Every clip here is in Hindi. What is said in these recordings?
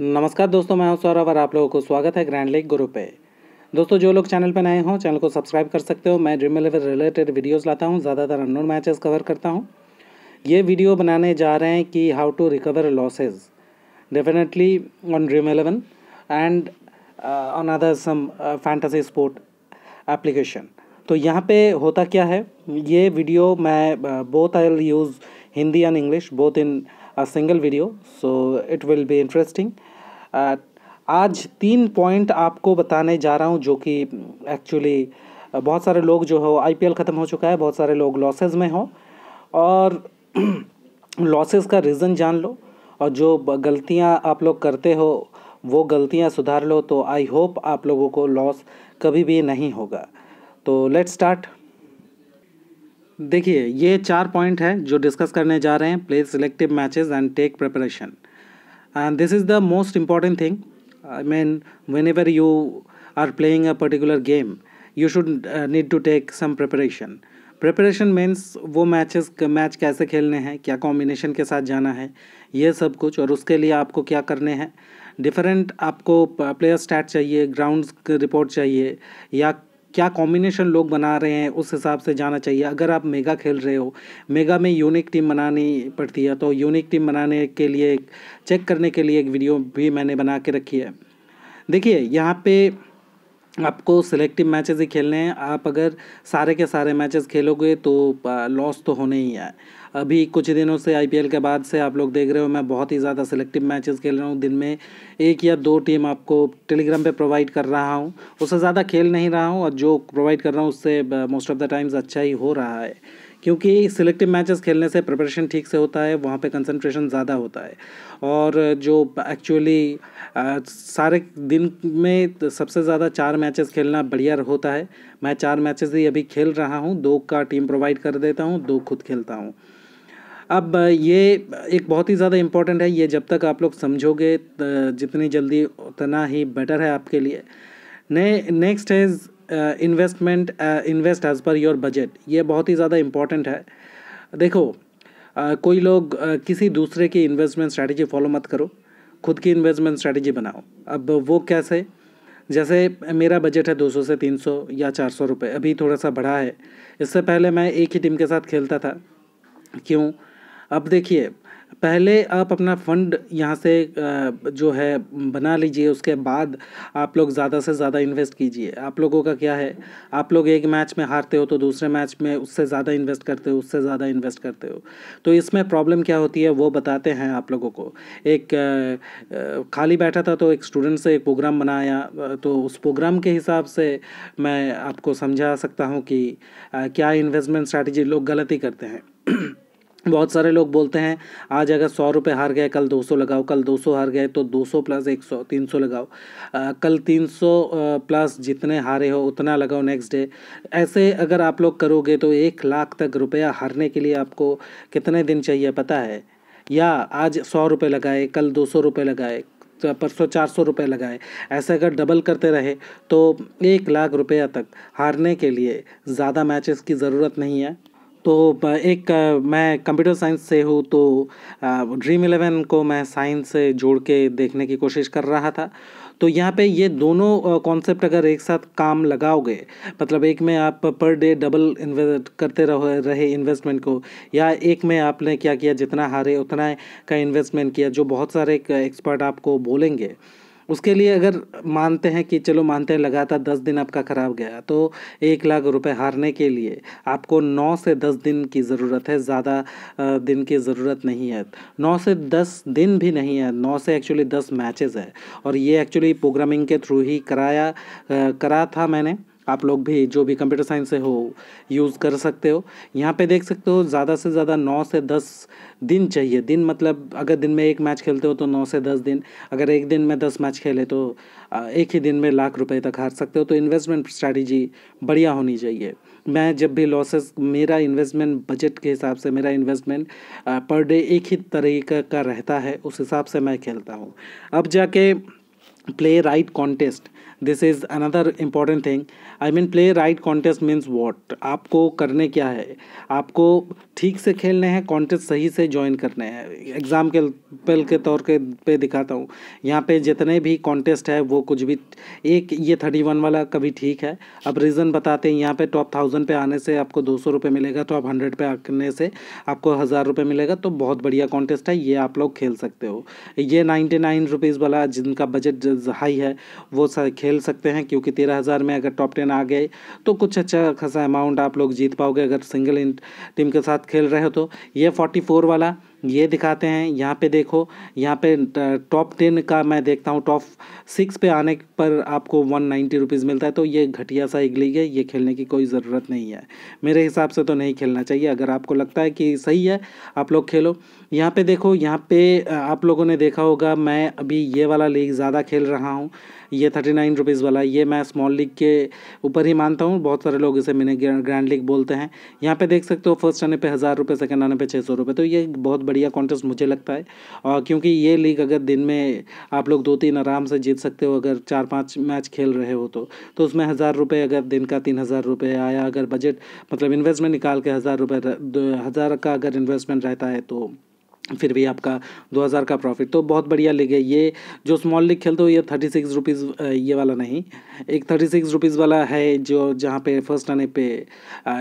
नमस्कार दोस्तों मैं हूं सौरभ और आप लोगों को स्वागत है ग्रैंड लेक ग्रुप पे दोस्तों जो लोग चैनल पे नए हों चैनल को सब्सक्राइब कर सकते हो मैं ड्रीम इलेवन रिलेटेड वीडियोस लाता हूं ज़्यादातर अनोन मैचेस कवर करता हूं ये वीडियो बनाने जा रहे हैं कि how to recover losses definitely on Dream Eleven and on other some fantasy sport application तो यहाँ पे होता क्या है ये वीडियो मैं both I use Hindi and English both in a single video so it will be interesting uh, आज तीन पॉइंट आपको बताने जा रहा हूँ जो कि एक्चुअली uh, बहुत सारे लोग जो हो आईपीएल ख़त्म हो चुका है बहुत सारे लोग लॉसेज में हो और लॉसेस का रीज़न जान लो और जो गलतियाँ आप लोग करते हो वो गलतियाँ सुधार लो तो आई होप आप लोगों को लॉस कभी भी नहीं होगा तो लेट्स स्टार्ट देखिए ये चार पॉइंट है जो डिस्कस करने जा रहे हैं play selective matches and take preparation and this is the most important thing I mean whenever you are playing a particular game you should need to take some preparation preparation means वो मैचेस मैच कैसे खेलने हैं क्या कॉम्बिनेशन के साथ जाना है ये सब कुछ और उसके लिए आपको क्या करने हैं डिफरेंट आपको प्लेयर uh, स्टैट चाहिए ग्राउंड रिपोर्ट चाहिए या क्या कॉम्बिनेशन लोग बना रहे हैं उस हिसाब से जाना चाहिए अगर आप मेगा खेल रहे हो मेगा में यूनिक टीम बनानी पड़ती है तो यूनिक टीम बनाने के लिए चेक करने के लिए एक वीडियो भी मैंने बना के रखी है देखिए यहाँ पे आपको सिलेक्टिव मैचेस ही खेलने हैं आप अगर सारे के सारे मैचेस खेलोगे तो लॉस तो होने ही है अभी कुछ दिनों से आईपीएल के बाद से आप लोग देख रहे हो मैं बहुत ही ज़्यादा सेलेक्टिव मैचेस खेल रहा हूँ दिन में एक या दो टीम आपको टेलीग्राम पे प्रोवाइड कर रहा हूँ उससे ज़्यादा खेल नहीं रहा हूँ और जो प्रोवाइड कर रहा हूँ उससे मोस्ट ऑफ़ द टाइम्स अच्छा ही हो रहा है क्योंकि सिलेक्टिव मैचेस खेलने से प्रिपरेशन ठीक से होता है वहाँ पे कंसंट्रेशन ज़्यादा होता है और जो एक्चुअली सारे दिन में सबसे ज़्यादा चार मैचेस खेलना बढ़िया होता है मैं चार मैचेस ही अभी खेल रहा हूँ दो का टीम प्रोवाइड कर देता हूँ दो खुद खेलता हूँ अब ये एक बहुत ही ज़्यादा इम्पोर्टेंट है ये जब तक आप लोग समझोगे जितनी जल्दी उतना ही बेटर है आपके लिए ने next is investment invest as per your budget ये बहुत ही ज़्यादा इम्पॉर्टेंट है देखो आ, कोई लोग आ, किसी दूसरे की इन्वेस्टमेंट स्ट्रैटेजी फॉलो मत करो खुद की इन्वेस्टमेंट स्ट्रैटेजी बनाओ अब वो कैसे जैसे मेरा बजट है 200 से 300 या 400 रुपए अभी थोड़ा सा बढ़ा है इससे पहले मैं एक ही टीम के साथ खेलता था क्यों अब देखिए पहले आप अपना फंड यहाँ से जो है बना लीजिए उसके बाद आप लोग ज़्यादा से ज़्यादा इन्वेस्ट कीजिए आप लोगों का क्या है आप लोग एक मैच में हारते हो तो दूसरे मैच में उससे ज़्यादा इन्वेस्ट करते हो उससे ज़्यादा इन्वेस्ट करते हो तो इसमें प्रॉब्लम क्या होती है वो बताते हैं आप लोगों को एक खाली बैठा था तो एक स्टूडेंट से एक प्रोग्राम बनाया तो उस प्रोग्राम के हिसाब से मैं आपको समझा सकता हूँ कि क्या इन्वेस्टमेंट स्ट्रैटेजी लोग गलती करते हैं बहुत सारे लोग बोलते हैं आज अगर सौ रुपये हार गए कल दो सौ लगाओ कल दो सौ हार गए तो दो सौ प्लस एक सौ तीन सौ लगाओ आ, कल तीन सौ प्लस जितने हारे हो उतना लगाओ नेक्स्ट डे ऐसे अगर आप लोग करोगे तो एक लाख तक रुपया हारने के लिए आपको कितने दिन चाहिए पता है या आज सौ रुपये लगाए कल दो सौ रुपये लगाए तो परसों चार सौ रुपये लगाए ऐसे अगर डबल करते रहे तो एक लाख रुपया तक हारने के लिए ज़्यादा मैचेस की ज़रूरत नहीं है तो एक मैं कंप्यूटर साइंस से हूँ तो ड्रीम इलेवन को मैं साइंस से जोड़ के देखने की कोशिश कर रहा था तो यहाँ पे ये दोनों कॉन्सेप्ट अगर एक साथ काम लगाओगे मतलब एक में आप पर डे डबल इन्वेस्ट करते रहो रहे इन्वेस्टमेंट को या एक में आपने क्या किया जितना हारे उतना का इन्वेस्टमेंट किया जो बहुत सारे एक्सपर्ट आपको बोलेंगे उसके लिए अगर मानते हैं कि चलो मानते हैं लगातार दस दिन आपका ख़राब गया तो एक लाख रुपए हारने के लिए आपको नौ से दस दिन की ज़रूरत है ज़्यादा दिन की ज़रूरत नहीं है नौ से दस दिन भी नहीं है नौ से एक्चुअली दस मैचेस है और ये एक्चुअली प्रोग्रामिंग के थ्रू ही कराया करा था मैंने आप लोग भी जो भी कंप्यूटर साइंस से हो यूज़ कर सकते हो यहाँ पे देख सकते हो ज़्यादा से ज़्यादा नौ से दस दिन चाहिए दिन मतलब अगर दिन में एक मैच खेलते हो तो नौ से दस दिन अगर एक दिन में दस मैच खेले तो एक ही दिन में लाख रुपए तक हार सकते हो तो इन्वेस्टमेंट स्ट्रैटेजी बढ़िया होनी चाहिए मैं जब भी लॉसेस मेरा इन्वेस्टमेंट बजट के हिसाब से मेरा इन्वेस्टमेंट पर डे एक ही तरीके का रहता है उस हिसाब से मैं खेलता हूँ अब जाके play right contest this is another important thing I mean play right contest means what आपको करने क्या है आपको ठीक से खेलने हैं कॉन्टेस्ट सही से ज्वाइन करने हैं एग्ज़ाम के पल के तौर के पे दिखाता हूँ यहाँ पे जितने भी कॉन्टेस्ट है वो कुछ भी एक ये थर्टी वन वाला कभी ठीक है अब रीज़न बताते हैं यहाँ पे टॉप तो थाउजेंड पे आने से आपको दो सौ रुपये मिलेगा टॉप तो हंड्रेड पे आने से आपको हज़ार रुपये मिलेगा तो बहुत बढ़िया कॉन्टेस्ट है ये आप लोग खेल सकते हो ये नाइन्टी नाइन रुपीज़ वाला जिनका बजट हाई है वो खेल खेल सकते हैं क्योंकि तेरह हज़ार में अगर टॉप टेन आ गए तो कुछ अच्छा खासा अमाउंट आप लोग जीत पाओगे अगर सिंगल टीम के साथ खेल रहे हो तो ये फोर्टी फोर वाला ये दिखाते हैं यहाँ पे देखो यहाँ पे टॉप टेन का मैं देखता हूँ टॉप सिक्स पे आने पर आपको वन नाइन्टी रुपीज़ मिलता है तो ये घटिया सा एक लीग है ये खेलने की कोई ज़रूरत नहीं है मेरे हिसाब से तो नहीं खेलना चाहिए अगर आपको लगता है कि सही है आप लोग खेलो यहाँ पे देखो यहाँ पे आप लोगों ने देखा होगा मैं अभी ये वाला लीग ज़्यादा खेल रहा हूँ ये थर्टी नाइन रुपीज़ वाला ये मैं स्मॉल लीग के ऊपर ही मानता हूँ बहुत सारे लोग इसे मैंने ग्रैंड लीग बोलते हैं यहाँ पे देख सकते हो फर्स्ट आने पे हज़ार रुपये सेकेंड आने पे छः सौ रुपये तो ये बहुत बढ़िया कॉन्टेस्ट मुझे लगता है और क्योंकि ये लीग अगर दिन में आप लोग दो तीन आराम से जीत सकते हो अगर चार पाँच मैच खेल रहे हो तो तो उसमें हज़ार रुपये अगर दिन का तीन हज़ार रुपये आया अगर बजट मतलब इन्वेस्टमेंट निकाल के हज़ार रुपये हज़ार का अगर इन्वेस्टमेंट रहता है तो फिर भी आपका 2000 का प्रॉफिट तो बहुत बढ़िया लीग है ये जो स्मॉल लीग खेलते हो ये थर्टी सिक्स रुपीज़ ये वाला नहीं एक थर्टी सिक्स रुपीज़ वाला है जो जहाँ पे फर्स्ट आने पे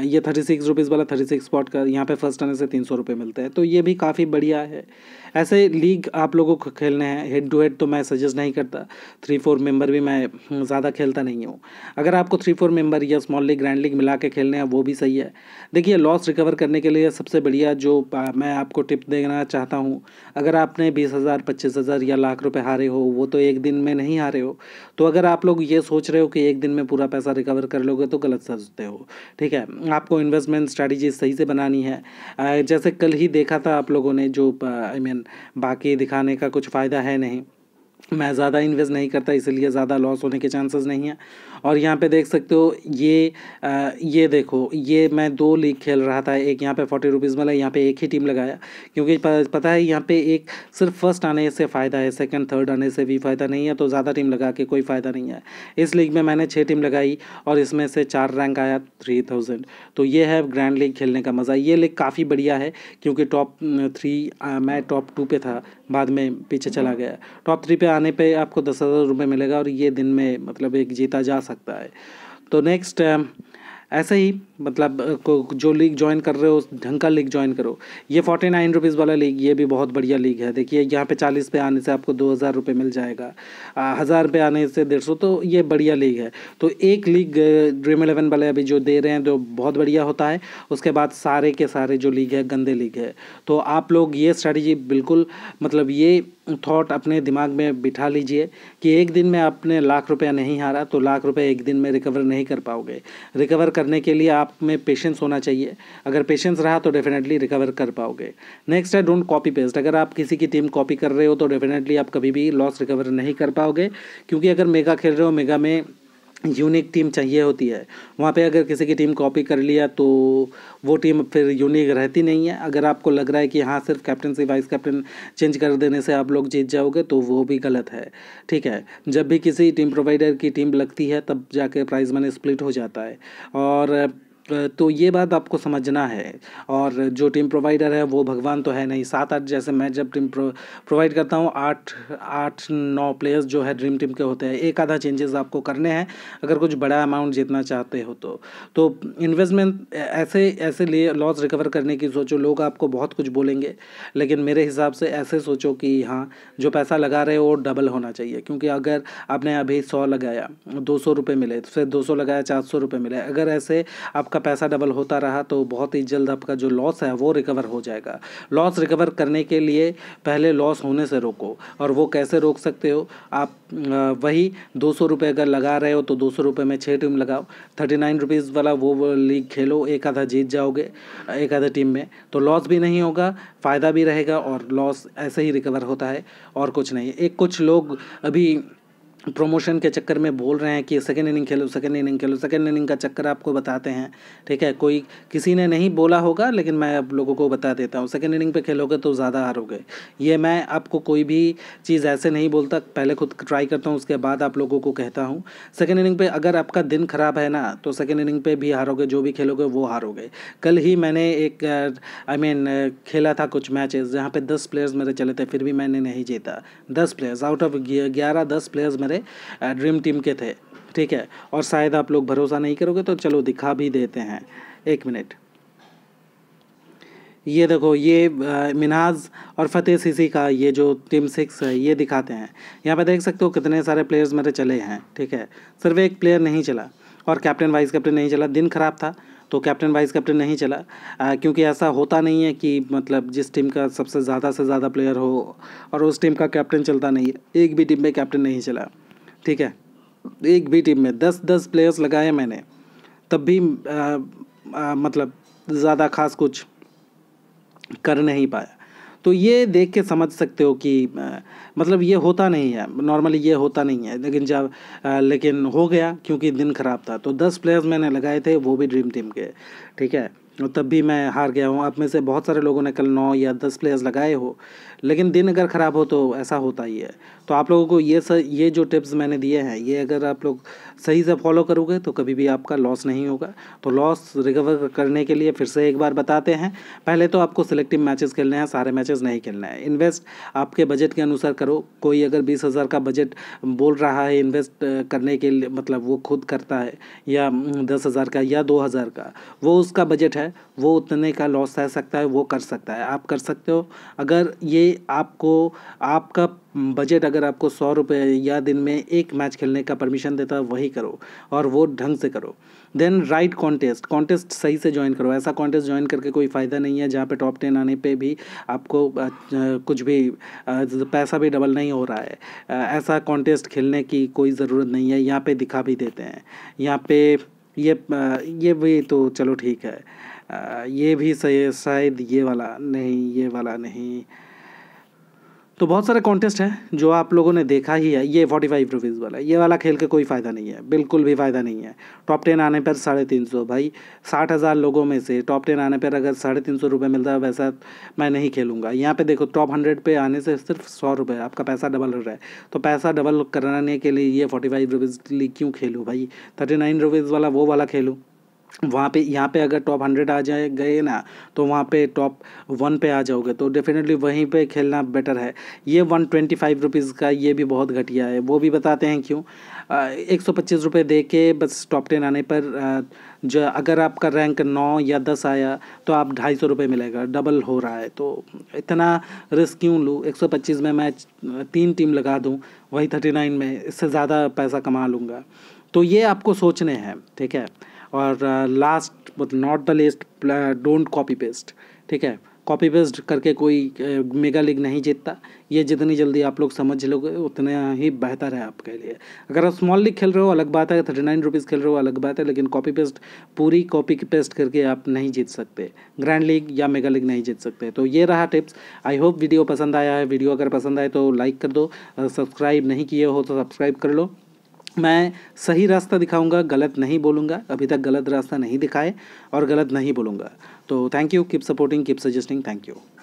ये थर्टी सिक्स रुपीज़ वाला थर्टी सिक्स स्पॉट का यहाँ पे फर्स्ट आने से तीन सौ रुपये मिलते हैं तो ये भी काफ़ी बढ़िया है ऐसे लीग आप लोगों को खेलने हैं हेड टू हेड तो मैं सजेस्ट नहीं करता थ्री फोर मेम्बर भी मैं ज़्यादा खेलता नहीं हूँ अगर आपको थ्री फोर मेम्बर या स्मॉल लीग ग्रैंड लीग मिला के खेलने हैं वो भी सही है देखिए लॉस रिकवर करने के लिए सबसे बढ़िया जो मैं आपको टिप देना चाहता हूँ अगर आपने बीस हज़ार पच्चीस हज़ार या लाख रुपए हारे हो वो तो एक दिन में नहीं हारे हो तो अगर आप लोग ये सोच रहे हो कि एक दिन में पूरा पैसा रिकवर कर लोगे तो गलत सोचते हो ठीक है आपको इन्वेस्टमेंट स्ट्रैटेजी सही से बनानी है जैसे कल ही देखा था आप लोगों ने जो आई मीन बाकी दिखाने का कुछ फ़ायदा है नहीं मैं ज़्यादा इन्वेस्ट नहीं करता इसलिए ज़्यादा लॉस होने के चांसेस नहीं है और यहाँ पे देख सकते हो ये आ, ये देखो ये मैं दो लीग खेल रहा था एक यहाँ पे फोर्टी रुपीज़ वाला यहाँ पे एक ही टीम लगाया क्योंकि पता है यहाँ पे एक सिर्फ फर्स्ट आने से फ़ायदा है सेकंड थर्ड आने से भी फ़ायदा नहीं है तो ज़्यादा टीम लगा के कोई फ़ायदा नहीं है इस लीग में मैंने छः टीम लगाई और इसमें से चार रैंक आया थ्री थाउजेंड तो ये है ग्रैंड लीग खेलने का मज़ा ये लीग काफ़ी बढ़िया है क्योंकि टॉप थ्री मैं टॉप टू पर था बाद में पीछे चला हम्म। गया टॉप थ्री पे आने पे आपको दस हज़ार रुपये मिलेगा और ये दिन में मतलब एक जीता जा सकता है तो नेक्स्ट ऐसे ही मतलब जो लीग ज्वाइन कर रहे हो उस ढंग का लीग ज्वाइन करो ये फोर्टी नाइन रुपीज़ वाला लीग ये भी बहुत बढ़िया लीग है देखिए यहाँ पे चालीस पे आने से आपको दो हज़ार रुपये मिल जाएगा हज़ार पे आने से डेढ़ सौ तो ये बढ़िया लीग है तो एक लीग ड्रीम इलेवन वाले अभी जो दे रहे हैं तो बहुत बढ़िया होता है उसके बाद सारे के सारे जो लीग है गंदे लीग है तो आप लोग ये स्ट्रैटेजी बिल्कुल मतलब ये थॉट अपने दिमाग में बिठा लीजिए कि एक दिन में आपने लाख रुपया नहीं हारा तो लाख रुपया एक दिन में रिकवर नहीं कर पाओगे रिकवर करने के लिए आप में पेशेंस होना चाहिए अगर पेशेंस रहा तो डेफिनेटली रिकवर कर पाओगे नेक्स्ट है डोंट कॉपी पेस्ट अगर आप किसी की टीम कॉपी कर रहे हो तो डेफिनेटली आप कभी भी लॉस रिकवर नहीं कर पाओगे क्योंकि अगर मेगा खेल रहे हो मेगा में यूनिक टीम चाहिए होती है वहाँ पे अगर किसी की टीम कॉपी कर लिया तो वो टीम फिर यूनिक रहती नहीं है अगर आपको लग रहा है कि हाँ सिर्फ कैप्टन से वाइस कैप्टन चेंज कर देने से आप लोग जीत जाओगे तो वो भी गलत है ठीक है जब भी किसी टीम प्रोवाइडर की टीम लगती है तब जाके प्राइज़ मनी स्प्लिट हो जाता है और तो ये बात आपको समझना है और जो टीम प्रोवाइडर है वो भगवान तो है नहीं सात आठ जैसे मैं जब टीम प्रोवाइड करता हूँ आठ आठ नौ प्लेयर्स जो है ड्रीम टीम के होते हैं एक आधा चेंजेस आपको करने हैं अगर कुछ बड़ा अमाउंट जीतना चाहते हो तो तो इन्वेस्टमेंट ऐसे ऐसे लिए लॉस रिकवर करने की सोचो लोग आपको बहुत कुछ बोलेंगे लेकिन मेरे हिसाब से ऐसे सोचो कि हाँ जो पैसा लगा रहे हो वो डबल होना चाहिए क्योंकि अगर आपने अभी सौ लगाया दो सौ रुपये मिले फिर दो सौ लगाया चार सौ रुपये मिले अगर ऐसे आपका पैसा डबल होता रहा तो बहुत ही जल्द आपका जो लॉस है वो रिकवर हो जाएगा लॉस रिकवर करने के लिए पहले लॉस होने से रोको और वो कैसे रोक सकते हो आप वही दो सौ रुपये अगर लगा रहे हो तो दो सौ रुपये में छः टीम लगाओ थर्टी नाइन रुपीज़ वाला वो लीग खेलो एक आधा जीत जाओगे एक आधा टीम में तो लॉस भी नहीं होगा फ़ायदा भी रहेगा और लॉस ऐसे ही रिकवर होता है और कुछ नहीं एक कुछ लोग अभी प्रमोशन के चक्कर में बोल रहे हैं कि सेकेंड इनिंग खेलो सेकेंड इनिंग खेलो सेकेंड इनिंग का चक्कर आपको बताते हैं ठीक है कोई किसी ने नहीं बोला होगा लेकिन मैं आप लोगों को बता देता हूँ सेकेंड इनिंग पे खेलोगे तो ज़्यादा हारोगे ये मैं आपको कोई भी चीज़ ऐसे नहीं बोलता पहले खुद ट्राई करता हूँ उसके बाद आप लोगों को कहता हूँ सेकेंड इनिंग पर अगर आपका दिन ख़राब है ना तो सेकेंड इनिंग पर भी हारोगे जो भी खेलोगे वो हारोगे कल ही मैंने एक आई I मीन mean, खेला था कुछ मैचेस जहाँ पर दस प्लेयर्स मेरे चले थे फिर भी मैंने नहीं जीता दस प्लेयर्स आउट ऑफ ग्यारह दस प्लेयर्स मेरे मेरे ड्रीम टीम के थे ठीक है और शायद आप लोग भरोसा नहीं करोगे तो चलो दिखा भी देते हैं एक मिनट ये देखो ये मिनाज और फतेह सीसी का ये जो टीम सिक्स है ये दिखाते हैं यहाँ पे देख सकते हो कितने सारे प्लेयर्स मेरे चले हैं ठीक है सिर्फ एक प्लेयर नहीं चला और कैप्टन वाइस कैप्टन नहीं चला दिन ख़राब था तो कैप्टन वाइस कैप्टन नहीं चला आ, क्योंकि ऐसा होता नहीं है कि मतलब जिस टीम का सबसे ज़्यादा से ज़्यादा प्लेयर हो और उस टीम का कैप्टन चलता नहीं है एक भी टीम में कैप्टन नहीं चला ठीक है एक भी टीम में दस दस प्लेयर्स लगाए मैंने तब भी आ, आ, मतलब ज़्यादा खास कुछ कर नहीं पाया तो ये देख के समझ सकते हो कि आ, मतलब ये होता नहीं है नॉर्मली ये होता नहीं है लेकिन जब लेकिन हो गया क्योंकि दिन ख़राब था तो दस प्लेयर्स मैंने लगाए थे वो भी ड्रीम टीम के ठीक है और तब भी मैं हार गया हूँ आप में से बहुत सारे लोगों ने कल नौ या दस प्लेयर्स लगाए हो लेकिन दिन अगर ख़राब हो तो ऐसा होता ही है तो आप लोगों को ये सर ये जो टिप्स मैंने दिए हैं ये अगर आप लोग सही से फॉलो करोगे तो कभी भी आपका लॉस नहीं होगा तो लॉस रिकवर करने के लिए फिर से एक बार बताते हैं पहले तो आपको सिलेक्टिव मैचेस खेलने हैं सारे मैचेस नहीं खेलने हैं इन्वेस्ट आपके बजट के अनुसार करो कोई अगर बीस हज़ार का बजट बोल रहा है इन्वेस्ट करने के लिए मतलब वो खुद करता है या दस हज़ार का या दो हज़ार का वो उसका बजट है है वो उतने का लॉस रह सकता है वो कर सकता है आप कर सकते हो अगर ये आपको आपका बजट अगर आपको सौ रुपये या दिन में एक मैच खेलने का परमिशन देता है वही करो और वो ढंग से करो देन राइट कॉन्टेस्ट कॉन्टेस्ट सही से ज्वाइन करो ऐसा कॉन्टेस्ट ज्वाइन करके कोई फ़ायदा नहीं है जहाँ पे टॉप टेन आने पे भी आपको कुछ भी पैसा भी डबल नहीं हो रहा है ऐसा कॉन्टेस्ट खेलने की कोई ज़रूरत नहीं है यहाँ पे दिखा भी देते हैं यहाँ पे ये ये भी तो चलो ठीक है ये भी सही शायद ये वाला नहीं ये वाला नहीं तो बहुत सारे कॉन्टेस्ट हैं जो आप लोगों ने देखा ही है ये फोर्टी फाइव रुपीज़ वाला ये वाला खेल के कोई फ़ायदा नहीं है बिल्कुल भी फ़ायदा नहीं है टॉप टेन आने पर साढ़े तीन सौ भाई साठ हज़ार लोगों में से टॉप टेन आने पर अगर साढ़े तीन सौ रुपये मिलता है वैसा मैं नहीं खेलूँगा यहाँ पे देखो टॉप हंड्रेड पे आने से सिर्फ सौ रुपये आपका पैसा डबल हो रहा है तो पैसा डबल कराने के लिए ये फोर्टी फाइव रुपीज़ क्यों खेलूँ भाई थर्टी नाइन रुपीज़ वाला वो वाला खेलूँ वहाँ पे यहाँ पे अगर टॉप हंड्रेड आ जाए गए ना तो वहाँ पे टॉप वन पे आ जाओगे तो डेफिनेटली वहीं पे खेलना बेटर है ये वन ट्वेंटी फाइव रुपीज़ का ये भी बहुत घटिया है वो भी बताते हैं क्यों एक सौ पच्चीस रुपये दे के बस टॉप टेन आने पर जो अगर आपका रैंक नौ या दस आया तो आप ढाई सौ रुपये मिलेगा डबल हो रहा है तो इतना रिस्क क्यों लूँ एक सौ पच्चीस में मैं तीन टीम लगा दूँ वही थर्टी नाइन में इससे ज़्यादा पैसा कमा लूँगा तो ये आपको सोचने हैं ठीक है और last but not the least don't copy paste ठीक है कॉपी पेस्ट करके कोई मेगा uh, लीग नहीं जीतता ये जितनी जल्दी आप लोग समझ लोगे उतना ही बेहतर है आपके लिए अगर आप स्मॉल लीग खेल रहे हो अलग बात है थर्टी नाइन रुपीज़ खेल रहे हो अलग बात है लेकिन कॉपी पेस्ट पूरी कॉपी पेस्ट करके आप नहीं जीत सकते ग्रैंड लीग या मेगा लीग नहीं जीत सकते तो ये रहा टिप्स आई होप वीडियो पसंद आया है वीडियो अगर पसंद आए तो लाइक कर दो सब्सक्राइब नहीं किए हो तो सब्सक्राइब कर लो मैं सही रास्ता दिखाऊंगा गलत नहीं बोलूंगा अभी तक गलत रास्ता नहीं दिखाए और गलत नहीं बोलूंगा तो thank you keep supporting keep suggesting thank you